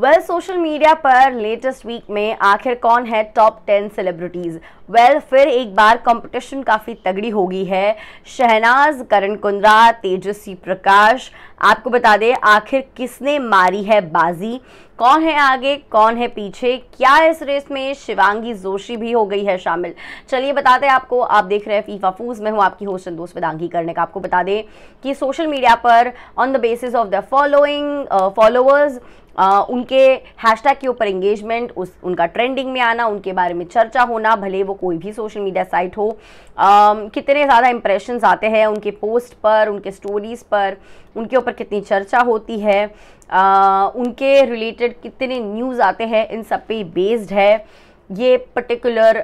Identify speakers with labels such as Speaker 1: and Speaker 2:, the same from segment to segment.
Speaker 1: well social media पर latest week में आखिर कौन है टॉप टेन सेलिब्रिटीज़ वेल फिर एक बार कंपटीशन काफ़ी तगड़ी हो गई है शहनाज करण कुंद्रा तेजस्वी प्रकाश आपको बता दें आखिर किसने मारी है बाजी कौन है आगे कौन है पीछे क्या इस रेस में शिवांगी जोशी भी हो गई है शामिल चलिए बताते हैं आपको आप देख रहे हैं फीफा फूज मैं हूँ आपकी होस्ट दोस्त वेदांगी करने का आपको बता दें कि सोशल मीडिया पर on the basis of the following followers ah, उनके हैशटैग के ऊपर एंगेजमेंट उस उनका ट्रेंडिंग में आना उनके बारे में चर्चा होना भले वो कोई भी सोशल मीडिया साइट हो आ, कितने ज़्यादा इंप्रेशंस आते हैं उनके पोस्ट पर उनके स्टोरीज़ पर उनके ऊपर कितनी चर्चा होती है आ, उनके रिलेटेड कितने न्यूज़ आते हैं इन सब पे बेस्ड है ये पर्टिकुलर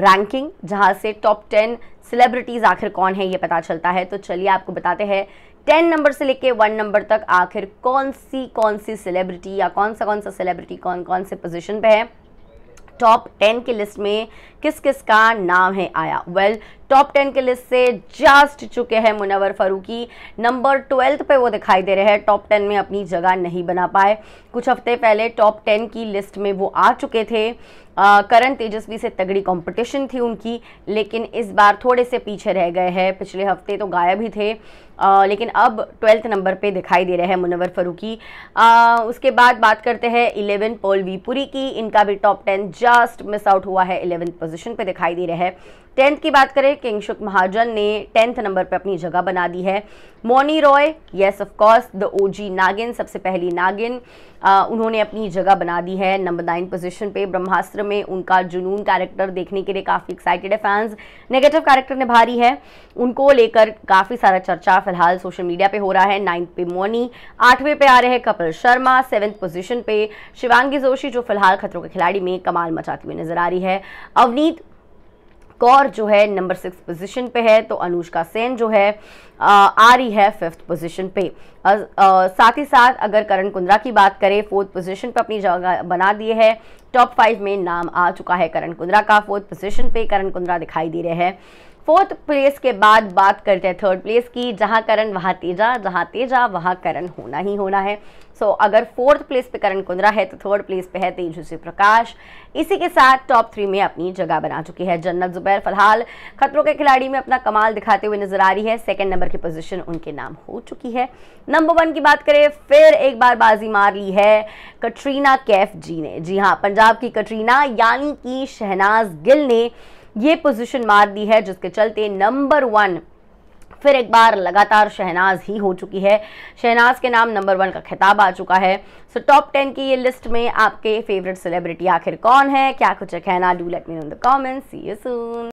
Speaker 1: रैंकिंग uh, जहाँ से टॉप टेन सेलिब्रिटीज़ आखिर कौन है ये पता चलता है तो चलिए आपको बताते हैं टेन नंबर से लेके वन नंबर तक आखिर कौन सी कौन सी सेलिब्रिटी या कौन सा कौन सा सेलिब्रिटी कौन कौन से पोजीशन पे है टॉप टेन की लिस्ट में किस किस का नाम है आया वेल well, टॉप टेन के लिस्ट से जस्ट चुके हैं मुनवर फरूकी नंबर ट्वेल्थ पे वो दिखाई दे रहे हैं टॉप टेन में अपनी जगह नहीं बना पाए कुछ हफ्ते पहले टॉप टेन की लिस्ट में वो आ चुके थे करण तेजस्वी से तगड़ी कंपटीशन थी उनकी लेकिन इस बार थोड़े से पीछे रह गए हैं पिछले हफ्ते तो गायब ही थे आ, लेकिन अब ट्वेल्थ नंबर पे दिखाई दे रहे हैं मुनवर फरूकी उसके बाद बात करते हैं इलेवन पोल वीपुरी की इनका भी top ten just miss out हुआ है इलेवेंथ पोजीशन पे दिखाई दे रहा है टेंथ की बात करें किंगशुक महाजन ने टेंथ नंबर पर अपनी जगह बना दी है Mouni Roy yes of course the OG Naagin सबसे पहली नागिन आ, उन्होंने अपनी जगह बना दी है नंबर नाइन पोजीशन पे ब्रह्मास्त्र में उनका जुनून कैरेक्टर देखने के लिए काफ़ी एक्साइटेड है फैंस नेगेटिव कैरेक्टर निभा रही है उनको लेकर काफ़ी सारा चर्चा फिलहाल सोशल मीडिया पे हो रहा है नाइन्थ पे मोनी आठवें पे आ रहे हैं कपिल शर्मा सेवन्थ पोजिशन पे शिवांगी जोशी जो फिलहाल खतरों के खिलाड़ी में कमाल मचाती हुई नजर आ रही है अवनीत कौर जो है नंबर सिक्स पोजीशन पे है तो अनुष्का सेन जो है आ, रही है फिफ्थ पोजीशन पे साथ ही साथ अगर करण कुंद्रा की बात करें फोर्थ पोजीशन पे अपनी जगह बना दिए है टॉप फाइव में नाम आ चुका है करण कुंद्रा का फोर्थ पोजीशन पे करण कुंद्रा दिखाई दे रहे हैं फोर्थ प्लेस के बाद बात करते हैं थर्ड प्लेस की जहाँ करण वहाँ तेजा जहाँ तेजा वहाँ करण होना ही होना है सो so, अगर फोर्थ प्लेस पे करण कुंद्रा है तो थर्ड प्लेस पे है तेजस्वी प्रकाश इसी के साथ टॉप थ्री में अपनी जगह बना चुकी है जन्नत जुबैर फिलहाल खतरों के खिलाड़ी में अपना कमाल दिखाते हुए नजर आ रही है सेकेंड नंबर की पोजिशन उनके नाम हो चुकी है नंबर वन की बात करें फिर एक बार बाजी मार ली है कटरीना कैफ जी ने जी हाँ पंजाब की कटरीना यानी कि शहनाज गिल ने ये पोजीशन मार दी है जिसके चलते नंबर वन फिर एक बार लगातार शहनाज ही हो चुकी है शहनाज के नाम नंबर वन का खिताब आ चुका है सो टॉप टेन की ये लिस्ट में आपके फेवरेट सेलिब्रिटी आखिर कौन है क्या कुछ है कहना do let me in the comment see you soon